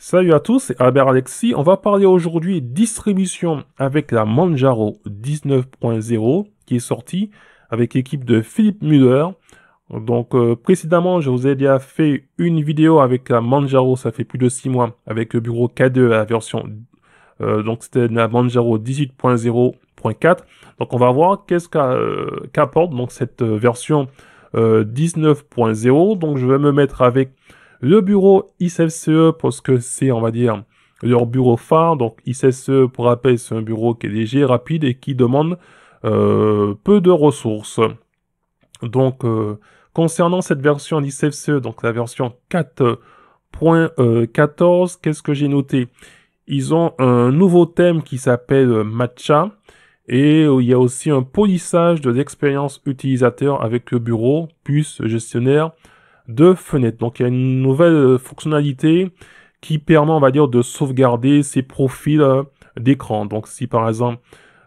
Salut à tous, c'est Albert Alexis. On va parler aujourd'hui distribution avec la Manjaro 19.0 qui est sortie avec l'équipe de Philippe Muller. Donc euh, précédemment, je vous ai déjà fait une vidéo avec la Manjaro, ça fait plus de 6 mois, avec le bureau K2 la version... Euh, donc c'était la Manjaro 18.0.4. Donc on va voir qu'est-ce euh, qu'apporte donc cette version 19.0. Donc je vais me mettre avec le bureau ICFCE, parce que c'est, on va dire, leur bureau phare. Donc ICFCE, pour rappel, c'est un bureau qui est léger, rapide et qui demande euh, peu de ressources. Donc euh, concernant cette version ICFCE, donc la version 4.14, euh, qu'est-ce que j'ai noté Ils ont un nouveau thème qui s'appelle Matcha. Et il y a aussi un polissage de l'expérience utilisateur avec le bureau, plus gestionnaire, de fenêtres. Donc il y a une nouvelle fonctionnalité qui permet, on va dire, de sauvegarder ces profils euh, d'écran. Donc si par exemple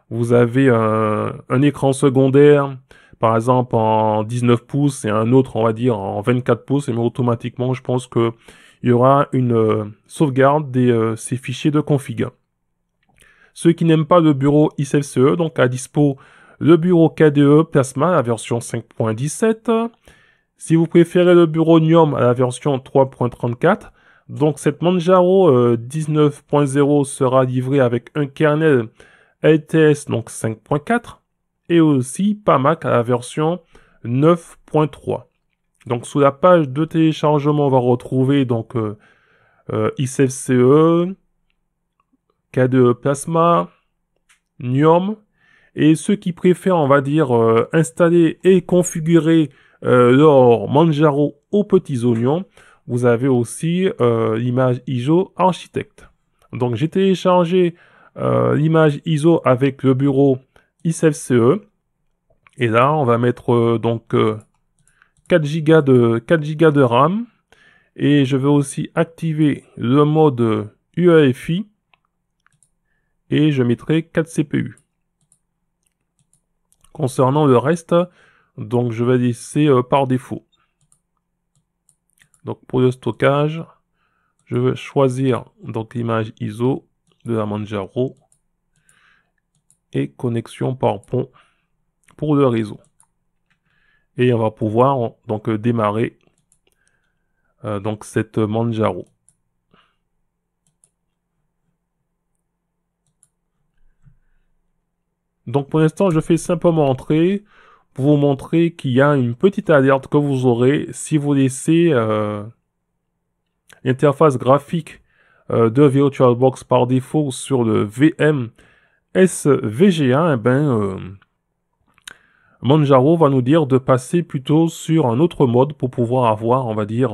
vous avez un, écran secondaire, par exemple en 19 pouces et un autre, on va dire, en 24 pouces, et eh mais automatiquement, je pense que il y aura une euh, sauvegarde de euh, ces fichiers de config. Ceux qui n'aiment pas le bureau ICFCE, donc à dispo le bureau KDE Plasma, la version 5.17, si vous préférez le bureau NIOM à la version 3.34, donc cette Manjaro 19.0 euh, sera livrée avec un kernel LTS donc 5.4 et aussi PAMAC à la version 9.3. Donc sous la page de téléchargement, on va retrouver donc euh, euh, e, KDE e Plasma, NIOM. et ceux qui préfèrent, on va dire, euh, installer et configurer euh, alors, Manjaro aux petits oignons. Vous avez aussi euh, l'image ISO Architect. Donc, j'ai téléchargé euh, l'image ISO avec le bureau ISFCE. Et là, on va mettre euh, donc 4 Go de 4 de RAM. Et je vais aussi activer le mode UEFI. Et je mettrai 4 CPU. Concernant le reste, donc je vais laisser euh, par défaut. Donc pour le stockage, je vais choisir donc l'image ISO de la Manjaro et connexion par pont pour le réseau. Et on va pouvoir donc euh, démarrer euh, donc cette Manjaro. Donc pour l'instant, je fais simplement entrer pour vous montrer qu'il y a une petite alerte que vous aurez si vous laissez euh, l'interface graphique euh, de VirtualBox par défaut sur le VM SVGA, et eh ben, euh, Manjaro va nous dire de passer plutôt sur un autre mode pour pouvoir avoir, on va dire,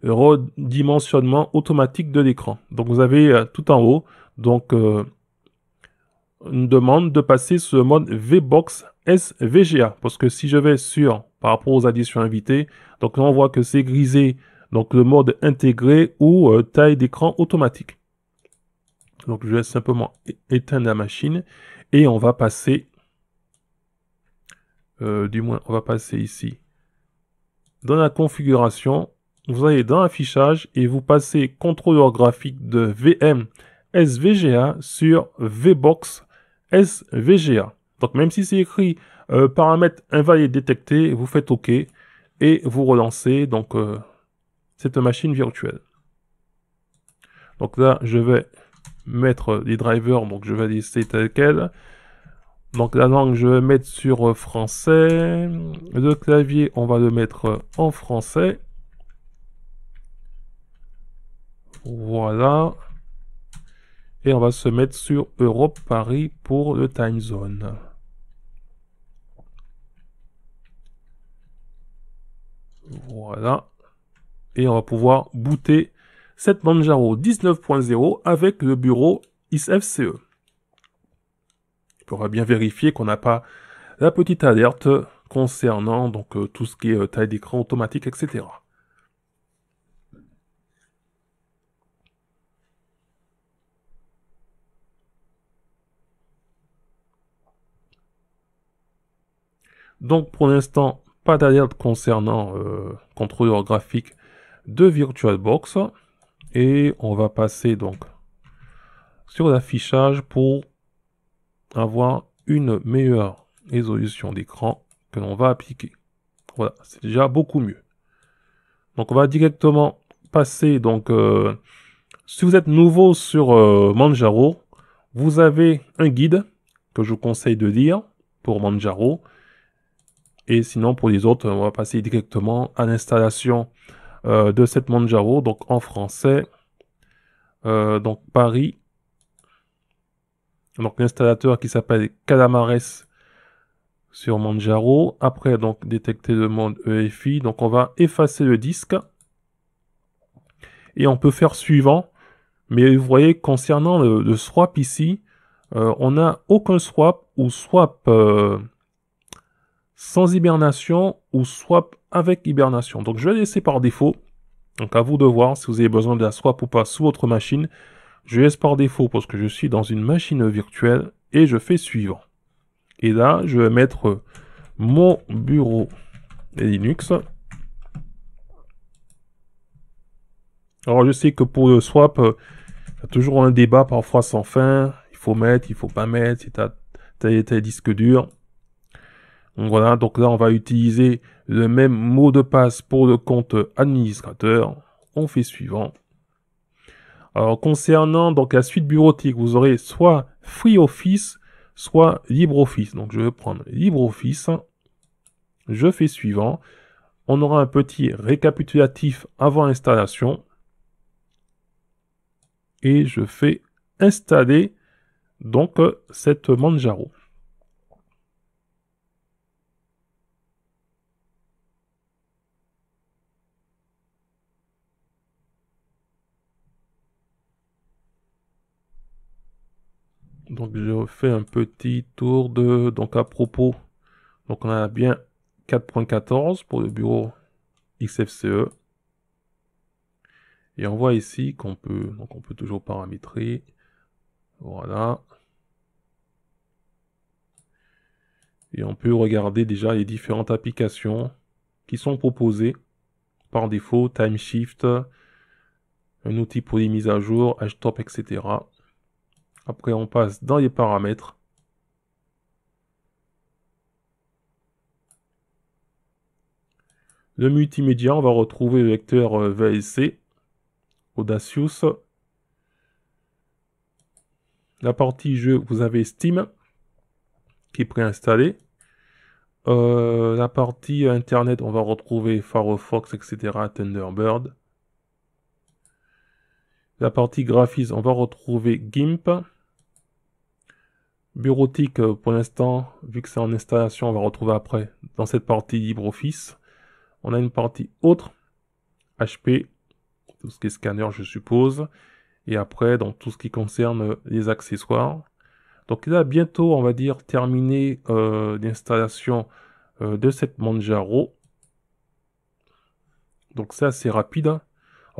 le redimensionnement automatique de l'écran. Donc vous avez tout en haut, donc une demande de passer sur le mode VBox SVGA. Parce que si je vais sur, par rapport aux additions invitées, donc là on voit que c'est grisé, donc le mode intégré ou euh, taille d'écran automatique. Donc je vais simplement éteindre la machine et on va passer, euh, du moins on va passer ici, dans la configuration, vous allez dans affichage et vous passez contrôleur graphique de VM SVGA sur VBox SVGA. Donc même si c'est écrit euh, paramètre invalide détecté, vous faites OK et vous relancez donc euh, cette machine virtuelle. Donc là, je vais mettre les drivers, donc je vais laisser tel quel. Donc la langue, je vais mettre sur euh, français. Le clavier, on va le mettre euh, en français. Voilà. Et on va se mettre sur Europe Paris pour le time zone. Voilà. Et on va pouvoir booter cette Manjaro 19.0 avec le bureau ISFCE. On va bien vérifier qu'on n'a pas la petite alerte concernant donc euh, tout ce qui est euh, taille d'écran automatique, etc. Donc pour l'instant, pas d'alerte concernant euh, contrôleur graphique de VirtualBox. Et on va passer donc sur l'affichage pour avoir une meilleure résolution d'écran que l'on va appliquer. Voilà, c'est déjà beaucoup mieux. Donc on va directement passer. Donc euh, si vous êtes nouveau sur euh, Manjaro, vous avez un guide que je vous conseille de lire pour Manjaro. Et sinon, pour les autres, on va passer directement à l'installation euh, de cette Manjaro, donc en français. Euh, donc Paris. Donc l'installateur qui s'appelle Calamares sur Manjaro. Après, donc détecter le monde EFI. Donc on va effacer le disque. Et on peut faire suivant. Mais vous voyez, concernant le, swap ici, euh, on n'a aucun swap ou swap sans hibernation ou swap avec hibernation. Donc je vais laisser par défaut. Donc à vous de voir si vous avez besoin de la swap ou pas sous votre machine. Je laisse par défaut parce que je suis dans une machine virtuelle et je fais Suivre. Et là, je vais mettre mon bureau Linux. Alors je sais que pour le swap, euh, il y a toujours un débat parfois sans fin. Il faut mettre, il faut pas mettre, si tu as et disque dur. Voilà, donc là on va utiliser le même mot de passe pour le compte administrateur. On fait suivant. Alors concernant donc la suite bureautique, vous aurez soit Free Office, soit LibreOffice. Donc je vais prendre LibreOffice. Je fais suivant. On aura un petit récapitulatif avant installation. Et je fais installer donc cette Manjaro. un petit tour de donc à propos. Donc on a bien 4.14 pour le bureau XFCE. Et on voit ici qu'on peut donc on peut toujours paramétrer. Voilà. Et on peut regarder déjà les différentes applications qui sont proposées par défaut, Time Shift, un outil pour les mises à jour, HTOP, etc. Après, on passe dans les paramètres. Le multimédia, on va retrouver le lecteur euh, VLC, Audacious. La partie jeu, vous avez Steam qui est préinstallé. Euh, la partie internet, on va retrouver Firefox, etc., Thunderbird. La partie graphisme, on va retrouver GIMP. Bureautique, euh, pour l'instant, vu que c'est en installation, on va retrouver après dans cette partie LibreOffice. On a une partie autre, HP, tout ce qui est scanner, je suppose. Et après, dans tout ce qui concerne euh, les accessoires. Donc là, bientôt, on va dire, terminer euh, l'installation de cette Manjaro. Donc ça, assez rapide. Hein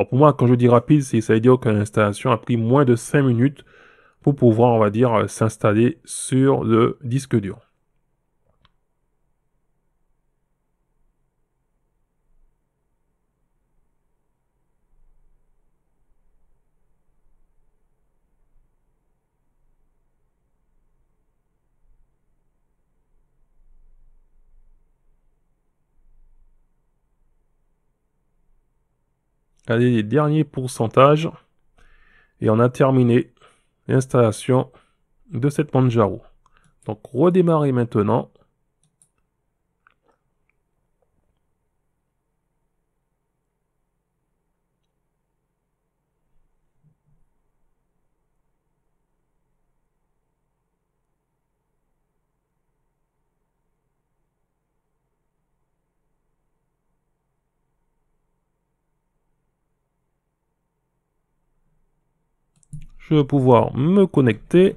pour moi, quand je dis rapide, c'est ça veut dire que l'installation a pris moins de 5 minutes pour pouvoir, on va dire, euh, s'installer sur le disque dur. les derniers pourcentages, et on a terminé l'installation de cette Manjaro. Donc redémarrer maintenant, je vais pouvoir me connecter.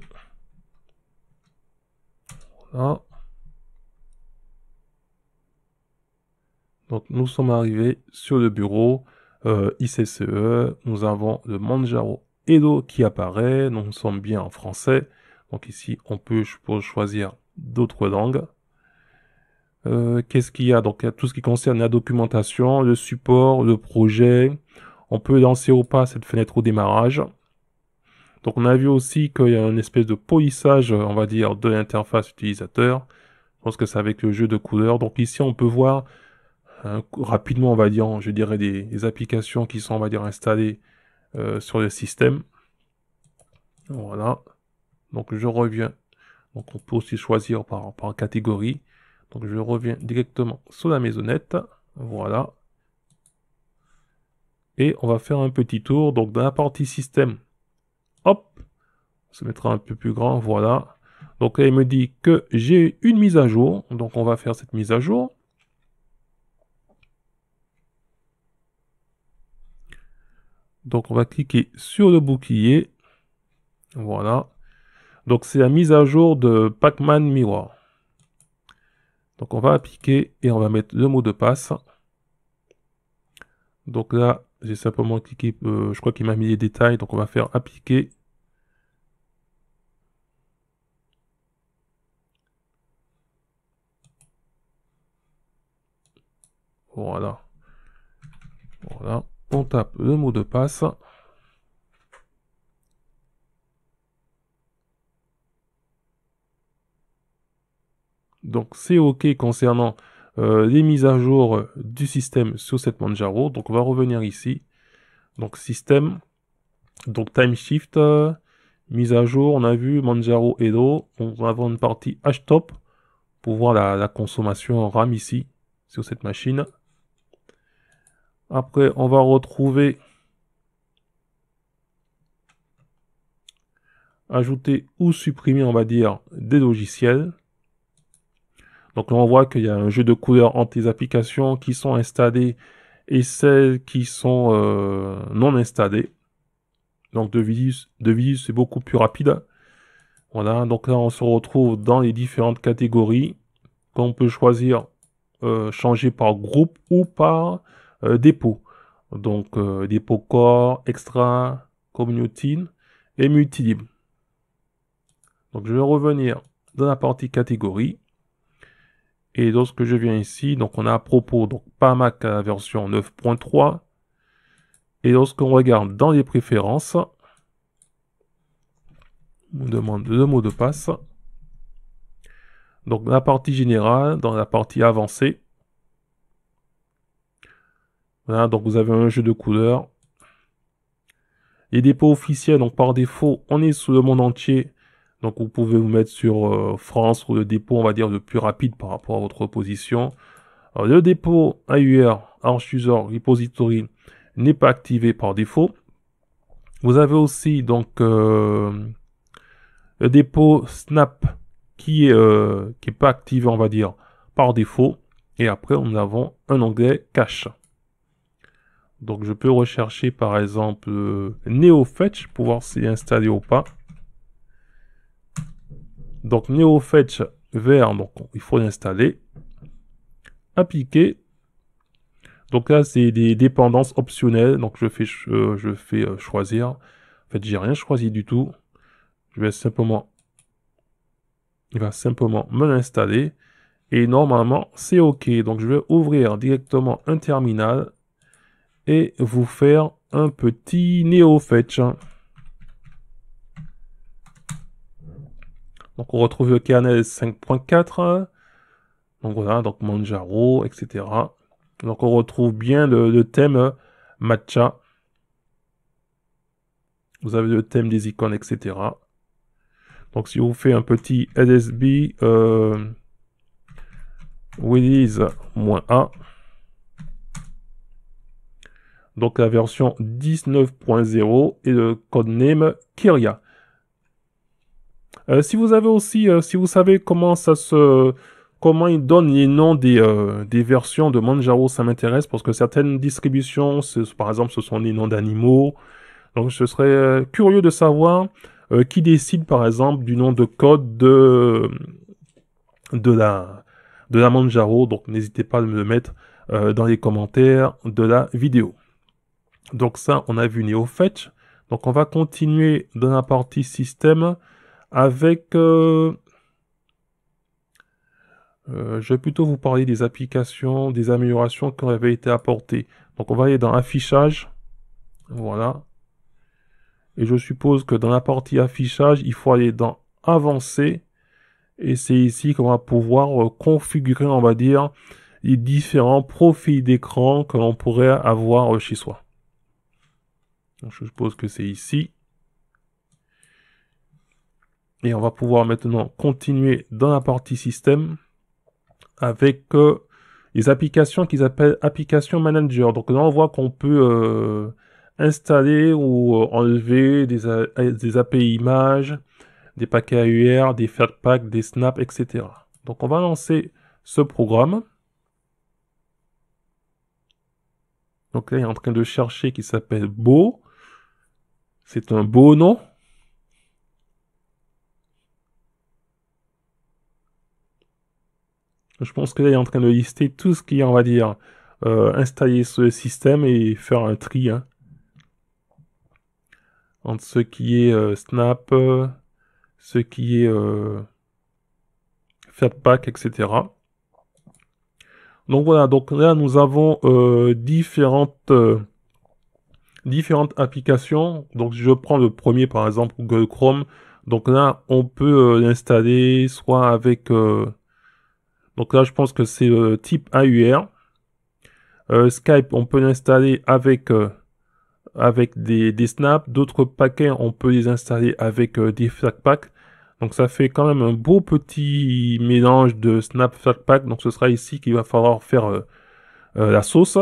Donc nous sommes arrivés sur le bureau euh, ICSE. nous avons le Manjaro Edo qui apparaît, nous sommes bien en français, donc ici on peut choisir d'autres langues. Euh, qu'est-ce qu'il y a Donc il y a tout ce qui concerne la documentation, le support, le projet, on peut lancer ou pas cette fenêtre au démarrage. Donc on a vu aussi qu'il y a une espèce de polissage, euh, on va dire, de l'interface utilisateur. Je pense que c'est avec le jeu de couleurs. Donc ici on peut voir euh, rapidement, on va dire, je dirais des, applications qui sont, on va dire, installées euh, sur le système. Voilà. Donc je reviens. Donc on peut aussi choisir par, par catégorie. Donc je reviens directement sur la maisonnette. Voilà. Et on va faire un petit tour. Donc dans la partie système, se mettra un peu plus grand, voilà. Donc là, il me dit que j'ai une mise à jour, donc on va faire cette mise à jour. Donc on va cliquer sur le bouclier, voilà. Donc c'est la mise à jour de Pac-Man Mirror. Donc on va appliquer et on va mettre le mot de passe. Donc là, j'ai simplement cliqué, euh, je crois qu'il m'a mis les détails, donc on va faire appliquer Voilà. Voilà. On tape le mot de passe. Donc c'est OK concernant euh, les mises à jour du système sur cette Manjaro. Donc on va revenir ici. Donc système, donc time shift, euh, mise à jour, on a vu Manjaro Edo. On va avoir une partie htop pour voir la, la consommation en RAM ici sur cette machine. Après, on va retrouver ajouter ou supprimer, on va dire, des logiciels. Donc là, on voit qu'il y a un jeu de couleurs entre les applications qui sont installées et celles qui sont euh, non installées. Donc de visu c'est beaucoup plus rapide. Voilà, donc là, on se retrouve dans les différentes catégories qu'on peut choisir, euh, changer par groupe ou par euh, dépôt, Donc euh, dépôt corps, extra, community et multilib. Donc je vais revenir dans la partie catégorie. Et lorsque je viens ici, donc on a à propos, donc PAMAC à version 9.3. Et lorsqu'on regarde dans les préférences, on demande le mot de passe. Donc dans la partie générale, dans la partie avancée, voilà, donc vous avez un jeu de couleurs. Les dépôts officiels, donc par défaut, on est sur le monde entier. Donc vous pouvez vous mettre sur euh, France ou le dépôt, on va dire, le plus rapide par rapport à votre position. Euh, le dépôt AUR, Arch User Repository, n'est pas activé par défaut. Vous avez aussi donc euh, le dépôt Snap qui est, qui est pas activé, on va dire, par défaut. Et après, nous avons un onglet cache. Donc je peux rechercher par exemple euh, NeoFetch pour voir si est installé ou pas. Donc NeoFetch vert, donc il faut l'installer. Appliquer. Donc là c'est des dépendances optionnelles. Donc je fais, euh, je fais euh, choisir. En fait j'ai rien choisi du tout. Je vais simplement. Il va simplement me l'installer. Et normalement c'est OK. Donc je vais ouvrir directement un terminal et vous faire un petit neo fetch Donc on retrouve le kernel 5.4. Donc voilà, donc Manjaro, etc. Donc on retrouve bien le, thème euh, matcha. Vous avez le thème des icônes, etc. Donc si vous faites un petit LSB euh, release-a, donc la version 19.0 et le codename Kyria. Euh, si vous avez aussi, euh, si vous savez comment ça se, comment ils donnent les noms des, euh, versions de Manjaro, ça m'intéresse parce que certaines distributions, par exemple, ce sont les noms d'animaux. Donc, je serais curieux de savoir qui décide, par exemple, du nom de code de de la de la Manjaro. Donc, n'hésitez pas à me le mettre dans les commentaires de la vidéo. Donc ça, on a vu NeoFetch. Donc on va continuer dans la partie système avec... Euh, euh, je vais plutôt vous parler des applications, des améliorations qui avaient été apportées. Donc on va aller dans affichage. Voilà. Et je suppose que dans la partie affichage, il faut aller dans avancer. Et c'est ici qu'on va pouvoir euh, configurer, on va dire, les différents profils d'écran que l'on pourrait avoir chez soi je suppose que c'est ici. Et on va pouvoir maintenant continuer dans la partie système avec euh, les applications qu'ils appellent application manager. Donc là, on voit qu'on peut euh, installer ou euh, enlever des, API images, des paquets AUR, des fatpacks, des snaps, etc. Donc on va lancer ce programme. Donc là, il est en train de chercher qui s'appelle Beau. C'est un beau nom Je pense que là, il est en train de lister tout ce qui est, on va dire, euh, installer ce système et faire un tri. Hein. entre ce qui est euh, Snap, ce qui est euh, Fatpak, etc. Donc voilà, donc là nous avons différentes différentes applications. Donc je prends le premier par exemple Google Chrome. Donc là on peut euh, l'installer soit avec euh, donc là je pense que c'est le euh, type AUR. Skype on peut l'installer avec avec des, snaps, d'autres paquets on peut les installer avec des packs Donc ça fait quand même un beau petit mélange de snap pack Donc ce sera ici qu'il va falloir faire la sauce.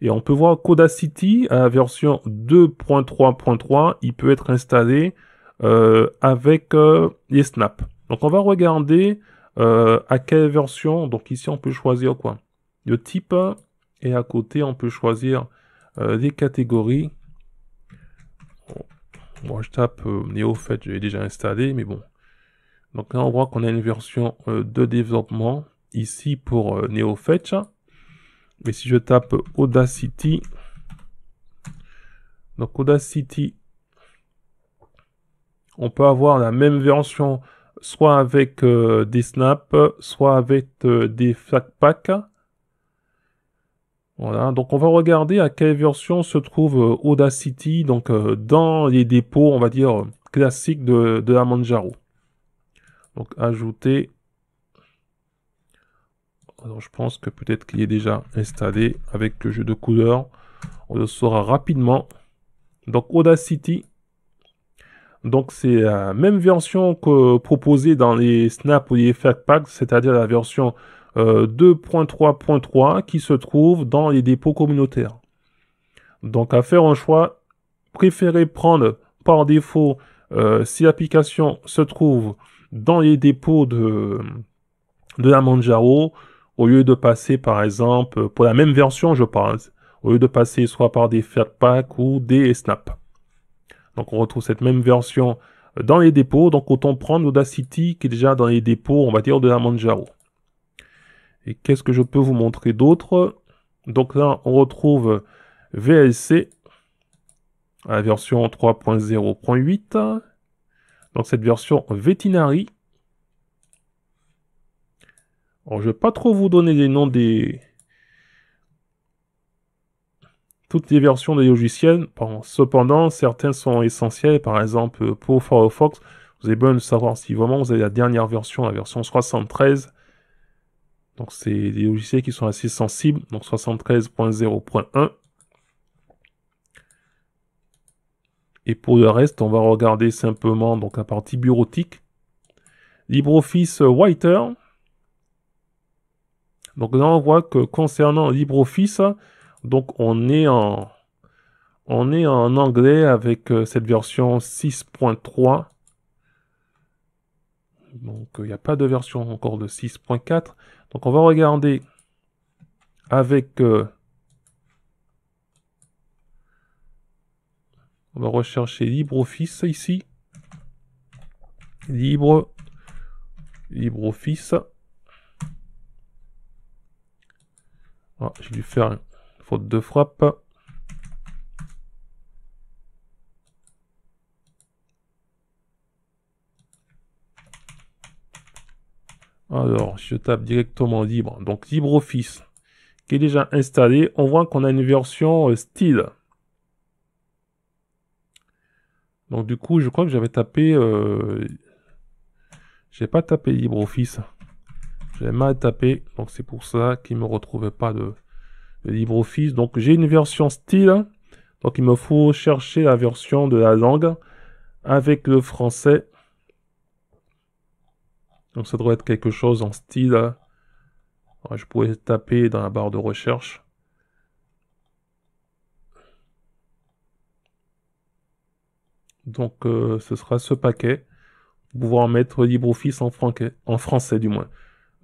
Et on peut voir Codacity, à euh, la version 2.3.3, il peut être installé euh, avec euh, les snaps. Donc on va regarder à quelle version. Donc ici on peut choisir quoi Le type. Et à côté on peut choisir les catégories. Oh, moi je tape NeoFetch », je l'ai déjà installé, mais bon. Donc là on voit qu'on a une version de développement ici pour NeoFetch. Mais si je tape Audacity, donc Audacity, on peut avoir la même version soit avec euh, des snaps, soit avec euh, des des packs. Voilà, donc on va regarder à quelle version se trouve euh, Audacity, donc dans les dépôts, on va dire, classiques de, de la Manjaro. Donc ajouter, je pense que peut-être qu'il est déjà installé avec le jeu de couleurs. On le saura rapidement. Donc Audacity. Donc c'est la même version que proposée dans les Snap ou les Effect Packs, c'est-à-dire la version 2.3.3 euh, qui se trouve dans les dépôts communautaires. Donc à faire un choix, préférez prendre par défaut euh, si l'application se trouve dans les dépôts de, de la Manjaro au lieu de passer par exemple, pour la même version je pense, au lieu de passer soit par des fatpacks ou des snaps Donc on retrouve cette même version dans les dépôts, donc autant prendre Audacity qui est déjà dans les dépôts, on va dire, de la Manjaro. Et qu'est-ce que je peux vous montrer d'autre Donc là, on retrouve VLC, la version 3.0.8. Donc cette version Vettinari. Alors, je vais pas trop vous donner les noms des... Toutes les versions des logiciels. Cependant, certains sont essentiels. Par exemple, pour Firefox, vous avez besoin de savoir si vraiment vous avez la dernière version, la version 73. Donc, c'est des logiciels qui sont assez sensibles. Donc, 73.0.1. Et pour le reste, on va regarder simplement donc la partie bureautique. LibreOffice Writer, donc là, on voit que concernant LibreOffice, donc on est en, on est en anglais avec euh, cette version 6.3. Donc euh, il n'y a pas de version encore de 6.4. Donc on va regarder avec... Euh, on va rechercher LibreOffice ici. Libre. LibreOffice. Ah, j'ai dû faire une faute de frappe. Alors, je tape directement libre. Donc, LibreOffice, qui est déjà installé. On voit qu'on a une version euh, style. Donc, du coup, je crois que j'avais tapé... Euh, j'ai pas tapé LibreOffice. J'ai mal tapé, donc c'est pour ça qu'il ne me retrouvait pas de, LibreOffice. Donc j'ai une version style, hein. donc il me faut chercher la version de la langue avec le français. Donc ça doit être quelque chose en style. Hein. je pourrais taper dans la barre de recherche. Donc euh, ce sera ce paquet. Pour pouvoir mettre LibreOffice en, en français du moins.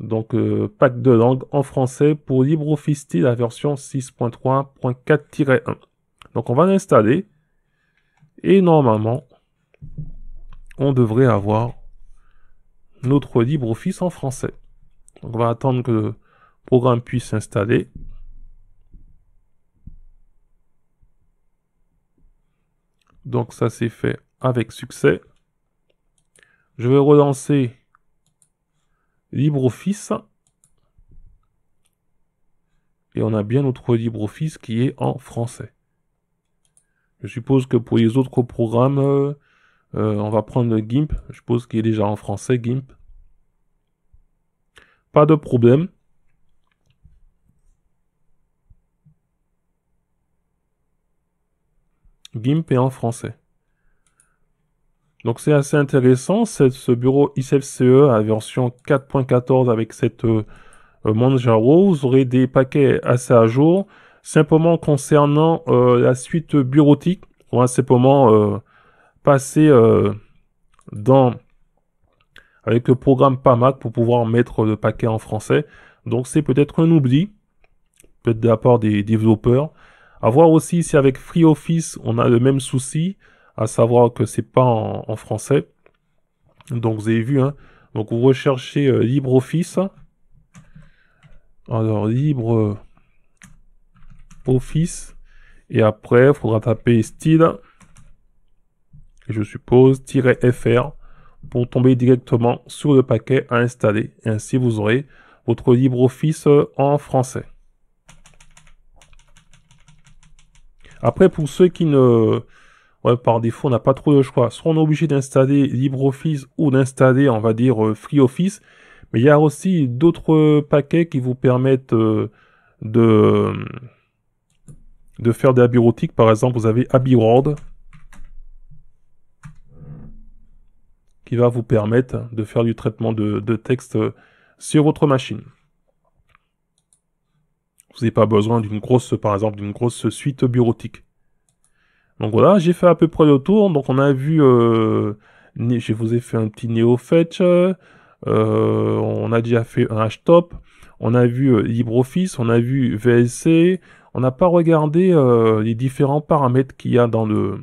Donc euh, pack de langue en français pour LibreOffice T, la version 6.3.4-1. Donc on va l'installer. Et normalement, on devrait avoir notre LibreOffice en français. on va attendre que le programme puisse s'installer. Donc ça s'est fait avec succès. Je vais relancer LibreOffice. Et on a bien notre LibreOffice qui est en français. Je suppose que pour les autres programmes, euh, on va prendre GIMP. Je suppose qu'il est déjà en français, GIMP. Pas de problème. GIMP est en français. Donc c'est assez intéressant, ce bureau ICFCE à version 4.14 avec cette euh, euh, Manjaro, vous aurez des paquets assez à jour. Simplement concernant euh, la suite bureautique, on va simplement passer dans avec le programme PAMAC pour pouvoir mettre le paquet en français. Donc c'est peut-être un oubli, peut-être de la part des développeurs. A voir aussi si avec FreeOffice on a le même souci à savoir que c'est pas en, français. Donc vous avez vu, hein. Donc vous recherchez euh, LibreOffice. Alors LibreOffice. Et après, il faudra taper style. Je suppose, -fr pour tomber directement sur le paquet à installer. Et ainsi, vous aurez votre LibreOffice euh, en français. Après, pour ceux qui ne, par défaut, on n'a pas trop de choix. Soit on est obligé d'installer LibreOffice ou d'installer, on va dire, euh, FreeOffice. Mais il y a aussi d'autres euh, paquets qui vous permettent euh, de, de faire des bureautiques. Par exemple, vous avez AbiWord qui va vous permettre de faire du traitement de, de texte sur votre machine. Vous n'avez pas besoin d'une grosse, par exemple, d'une grosse suite bureautique. Donc voilà, j'ai fait à peu près le tour. Donc on a vu, euh, je vous ai fait un petit Neo Fetch, euh, on a déjà fait un h on a vu euh, LibreOffice, on a vu VLC, on n'a pas regardé euh, les différents paramètres qu'il y a dans le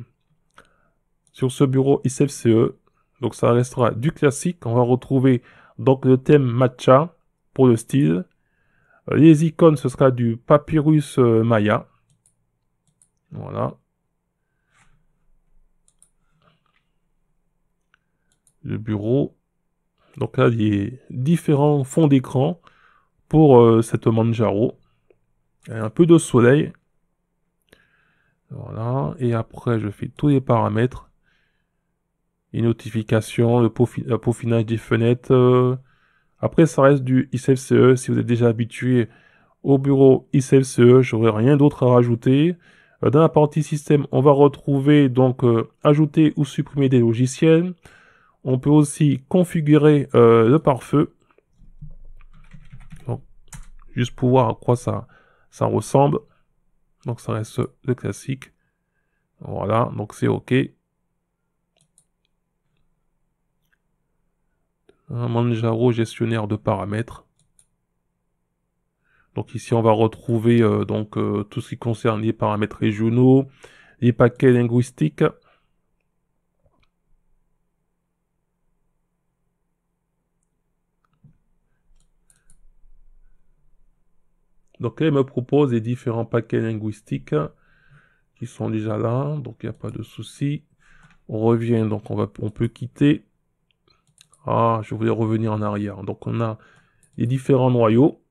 sur ce bureau ICFCE. Donc ça restera du classique. On va retrouver donc le thème matcha pour le style. Les icônes, ce sera du papyrus maya. Voilà. Le bureau. Donc là, il différents fonds d'écran pour euh, cette Manjaro. un peu de soleil. Voilà. Et après, je fais tous les paramètres. Les notifications, le, peaufinage des fenêtres. Euh. Après, ça reste du ICFCE. Si vous êtes déjà habitué au bureau ICFCE, j'aurai rien d'autre à rajouter. Euh, dans la partie système, on va retrouver donc ajouter ou supprimer des logiciels. On peut aussi configurer euh, le pare-feu. Juste pour voir à quoi ça, ça ressemble. Donc ça reste le classique. Voilà, donc c'est OK. Un Manjaro gestionnaire de paramètres. Donc ici on va retrouver euh, donc euh, tout ce qui concerne les paramètres régionaux, les paquets linguistiques, Donc elle me propose les différents paquets linguistiques qui sont déjà là, donc il n'y a pas de souci. On revient, donc on, va, on peut quitter. Ah, je voulais revenir en arrière. Donc on a les différents noyaux.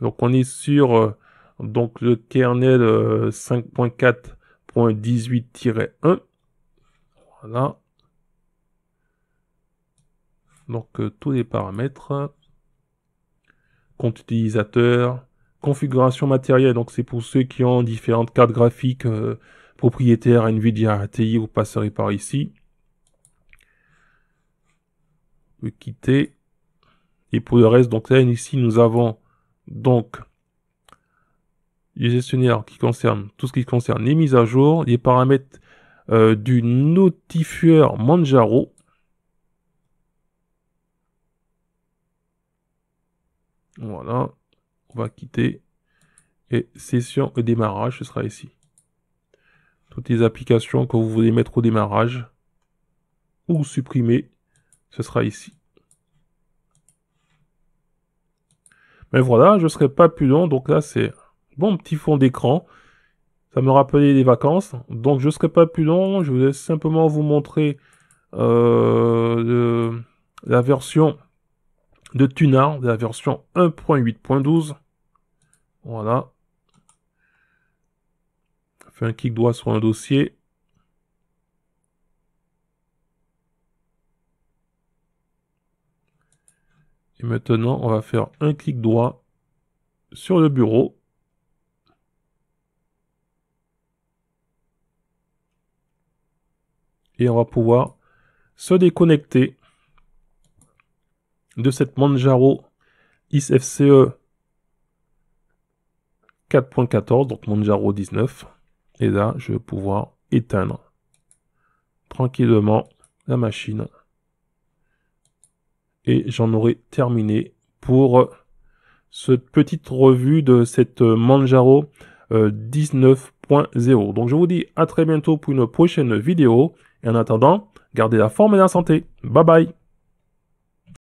Donc on est sur euh, donc le kernel 5.4.18-1. Euh, voilà. Donc euh, tous les paramètres. Compte utilisateur, configuration matérielle, donc c'est pour ceux qui ont différentes cartes graphiques euh, propriétaires NVIDIA ATI, vous passerez par ici. Vous quitter. Et pour le reste, donc là, ici, nous avons donc les gestionnaires qui concernent tout ce qui concerne les mises à jour, les paramètres euh, du notifieur Manjaro. Voilà on va quitter. Et session et démarrage, ce sera ici. Toutes les applications que vous voulez mettre au démarrage ou supprimer, ce sera ici. Mais voilà, je ne serai pas plus long. Donc là, c'est bon petit fond d'écran. Ça me rappelait les vacances. Donc je ne serai pas plus long. Je voulais simplement vous montrer euh, la version de Tuna de la version 1.8.12. Voilà. Fait un clic droit sur un dossier. Et maintenant, on va faire un clic droit sur le bureau. Et on va pouvoir se déconnecter de cette Manjaro ISFCE 4.14, donc Manjaro 19. Et là, je vais pouvoir éteindre tranquillement la machine. Et j'en aurai terminé pour cette petite revue de cette Manjaro 19.0. Euh, donc je vous dis à très bientôt pour une prochaine vidéo. Et en attendant, gardez la forme et la santé. Bye bye